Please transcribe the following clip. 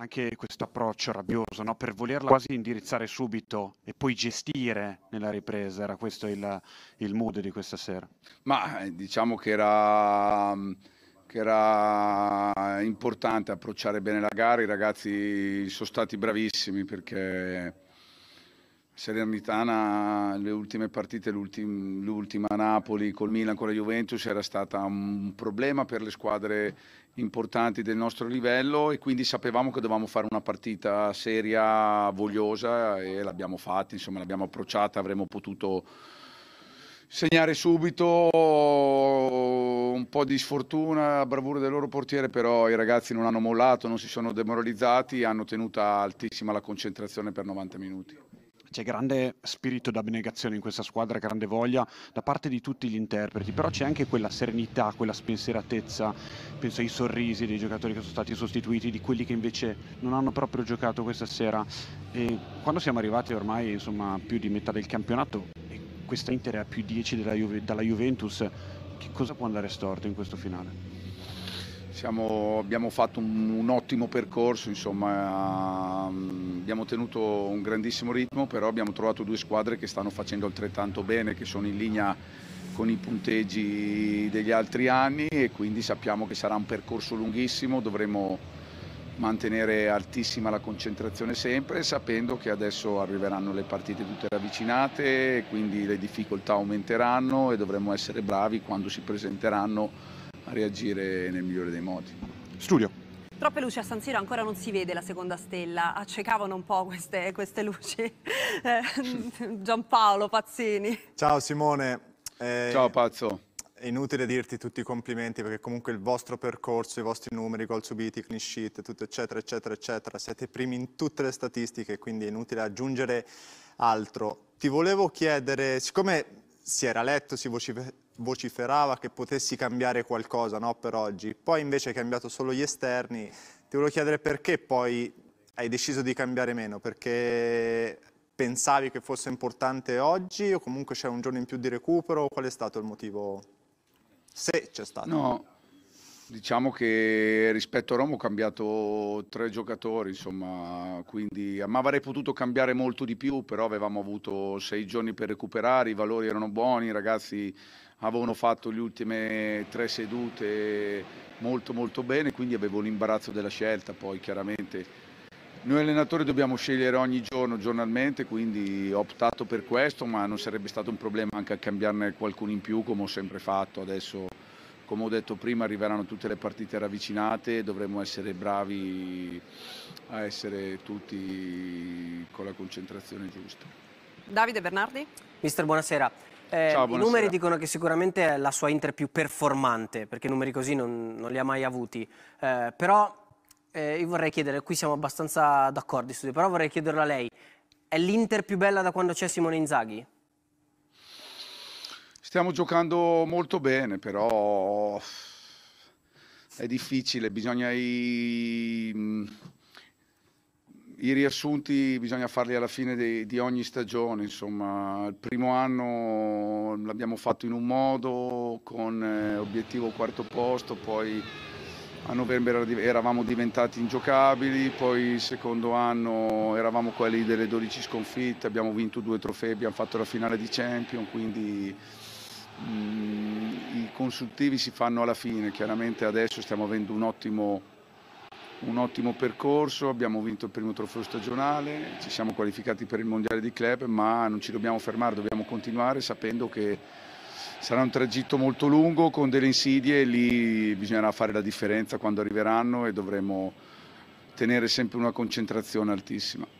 anche questo approccio rabbioso, no? per volerla quasi indirizzare subito e poi gestire nella ripresa, era questo il, il mood di questa sera? Ma eh, diciamo che era, mm, che era, importante approcciare bene la gara, i ragazzi sono stati bravissimi perché Salernitana, le ultime partite, l'ultim, l'ultima Napoli col Milan, con la Juventus, era stata un problema per le squadre importanti del nostro livello e quindi sapevamo che dovevamo fare una partita seria, vogliosa e l'abbiamo fatta, insomma l'abbiamo approcciata, avremmo potuto segnare subito un po' di sfortuna, bravura del loro portiere, però i ragazzi non hanno mollato, non si sono demoralizzati, hanno tenuto altissima la concentrazione per 90 minuti c'è grande spirito d'abnegazione in questa squadra, grande voglia da parte di tutti gli interpreti, però c'è anche quella serenità, quella spensieratezza, penso ai sorrisi dei giocatori che sono stati sostituiti, di quelli che invece non hanno proprio giocato questa sera. E quando siamo arrivati ormai insomma, a più di metà del campionato, e questa Inter è a più 10 Juve, dalla Juventus, che cosa può andare storto in questo finale? Siamo, abbiamo fatto un, un ottimo percorso, insomma, mm, abbiamo tenuto un grandissimo ritmo, però abbiamo trovato due squadre che stanno facendo altrettanto bene, che sono in linea con i punteggi degli altri anni e quindi sappiamo che sarà un percorso lunghissimo, dovremo mantenere altissima la concentrazione sempre, sapendo che adesso arriveranno le partite tutte ravvicinate, quindi le difficoltà aumenteranno e dovremo essere bravi quando si presenteranno a reagire nel migliore dei modi. Studio. Troppe luci a San Siro, ancora non si vede la seconda stella, accecavano un po' queste, queste luci. Eh, Giampaolo Pazzini. Ciao Simone. Eh, Ciao Pazzo. È inutile dirti tutti i complimenti perché comunque il vostro percorso, i vostri numeri, gol subiti, clean sheet, tutto eccetera eccetera eccetera, siete primi in tutte le statistiche quindi è inutile aggiungere altro. Ti volevo chiedere, siccome si era letto, si vociferava vociferava che potessi cambiare qualcosa no, per oggi, poi invece hai cambiato solo gli esterni, ti volevo chiedere perché poi hai deciso di cambiare meno, perché pensavi che fosse importante oggi o comunque c'è un giorno in più di recupero, qual è stato il motivo? Se c'è stato. No, Diciamo che rispetto a Roma ho cambiato tre giocatori, insomma, quindi ma avrei potuto cambiare molto di più, però avevamo avuto sei giorni per recuperare, i valori erano buoni, i ragazzi avevano fatto le ultime tre sedute molto molto bene, quindi avevo l'imbarazzo della scelta, poi chiaramente noi allenatori dobbiamo scegliere ogni giorno, giornalmente, quindi ho optato per questo, ma non sarebbe stato un problema anche a cambiarne qualcuno in più come ho sempre fatto adesso come ho detto prima arriveranno tutte le partite ravvicinate, dovremo essere bravi a essere tutti con la concentrazione giusta. Davide Bernardi? Mister, buonasera. Eh, Ciao, I numeri dicono che sicuramente è la sua Inter più performante, perché numeri così non, non li ha mai avuti. Eh, però eh, io vorrei chiedere, qui siamo abbastanza d'accordo, però vorrei chiederlo a lei, è l'Inter più bella da quando c'è Simone Inzaghi? Stiamo giocando molto bene, però è difficile, bisogna i, mm, i riassunti bisogna farli alla fine di, di ogni stagione, insomma, il primo anno l'abbiamo fatto in un modo con eh, obiettivo quarto posto, poi a novembre eravamo diventati ingiocabili, poi il secondo anno eravamo quelli delle 12 sconfitte, abbiamo vinto due trofei, abbiamo fatto la finale di Champion, quindi Mm, i consultivi si fanno alla fine, chiaramente adesso stiamo avendo un ottimo, un ottimo, percorso, abbiamo vinto il primo trofeo stagionale, ci siamo qualificati per il Mondiale di Club, ma non ci dobbiamo fermare, dobbiamo continuare sapendo che sarà un tragitto molto lungo con delle insidie e lì bisognerà fare la differenza quando arriveranno e dovremo tenere sempre una concentrazione altissima.